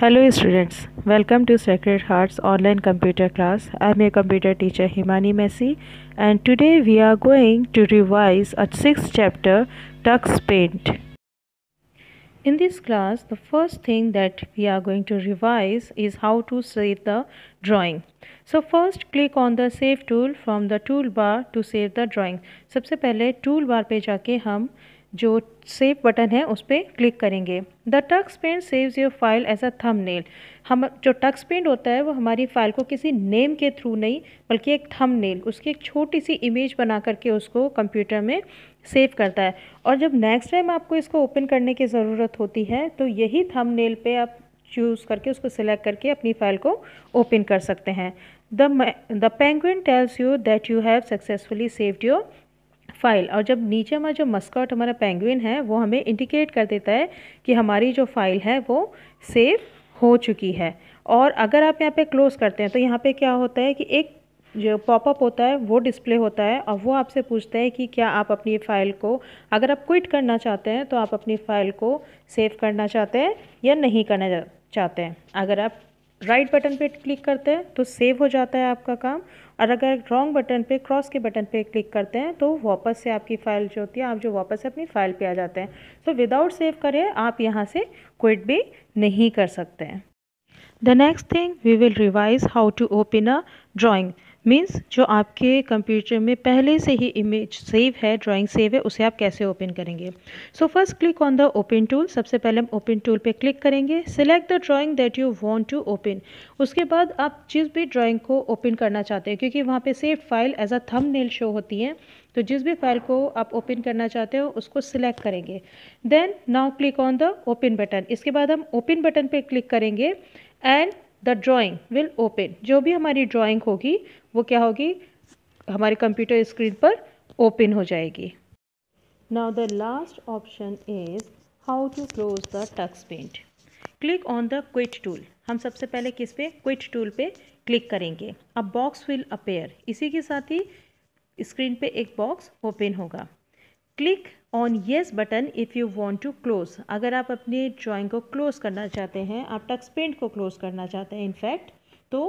hello students welcome to Sacred Hearts online computer class I am a computer teacher Himani Massey and today we are going to revise a six chapter Tux Paint in this class the first thing that we are going to revise is how to save the drawing so first click on the save tool from the tool bar to save the drawing सबसे पहले tool bar पर जाके हम जो save button है उस पर click करेंगे the Tux Paint saves your file as a thumbnail हम जो टक्स पेंट होता है वो हमारी फ़ाइल को किसी नेम के थ्रू नहीं बल्कि एक थम नेल उसकी एक छोटी सी इमेज बना करके उसको कंप्यूटर में सेव करता है और जब नेक्स्ट टाइम आपको इसको ओपन करने की ज़रूरत होती है तो यही थम नेल पर आप चूज़ करके उसको सिलेक्ट करके अपनी फ़ाइल को ओपन कर सकते हैं the the penguin tells you that you have successfully saved your file और जब नीचे हमारा जो मस्कॉट हमारा पेंगुइन है वो हमें इंडिकेट कर देता है कि हमारी जो फ़ाइल है वो सेव हो चुकी है और अगर आप यहाँ पे क्लोज़ करते हैं तो यहाँ पे क्या होता है कि एक जो पॉपअप होता है वो डिस्प्ले होता है और वो आपसे पूछता है कि क्या आप अपनी फ़ाइल को अगर आप क्विट करना चाहते हैं तो आप अपनी फ़ाइल को सेव करना चाहते हैं या नहीं करना चाहते हैं अगर आप राइट बटन पे क्लिक करते हैं तो सेव हो जाता है आपका काम और अगर रॉन्ग बटन पे क्रॉस के बटन पे क्लिक करते हैं तो वापस से आपकी फ़ाइल जो होती है आप जो वापस से अपनी फ़ाइल पे आ जाते हैं सो विदाउट सेव करें आप यहाँ से क्विट भी नहीं कर सकते हैं the next thing we will revise how to open a drawing means जो आपके कंप्यूटर में पहले से ही इमेज सेव है ड्राइंग सेव है उसे आप कैसे ओपन करेंगे so first click on the open tool सबसे पहले हम ओपन टूल पे क्लिक करेंगे select the drawing that you want to open उसके बाद आप जिस भी ड्राइंग को ओपन करना चाहते हैं क्योंकि वहाँ पे सेव फाइल एज अ थम शो होती है तो जिस भी फाइल को आप ओपन करना चाहते हो उसको सिलेक्ट करेंगे then now click on the open button इसके बाद हम ओपन बटन पर क्लिक करेंगे and the drawing will open जो भी हमारी ड्राॅइंग होगी वो क्या होगी हमारे कंप्यूटर स्क्रीन पर ओपन हो जाएगी now the last option is how to close the Tux Paint click on the quit tool हम सबसे पहले किस पे क्विट टूल पे क्लिक करेंगे अब बॉक्स विल अपेयर इसी के साथ ही स्क्रीन पे एक बॉक्स ओपन होगा click on yes button if you want to close अगर आप अपने ड्राॅइंग को क्लोज़ करना चाहते हैं आप टक्स पेंट को क्लोज़ करना चाहते हैं इनफैक्ट तो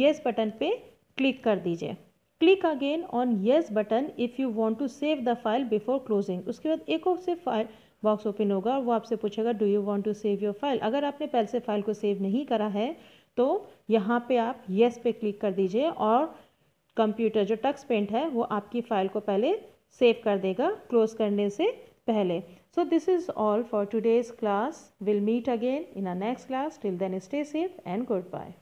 येस बटन पे क्लिक कर दीजिए click again on yes button if you want to save the file before closing उसके बाद एक और से फाइल बॉक्स ओपन होगा और वो आपसे पूछेगा do you want to save your file अगर आपने पहले से फाइल को सेव नहीं करा है तो यहाँ पे आप येस पे क्लिक कर दीजिए और कंप्यूटर जो टक्स पेंट है वो आपकी फ़ाइल को पहले सेव कर देगा क्लोज करने से पहले so this is all for today's class will meet again in a next class till then stay safe and good bye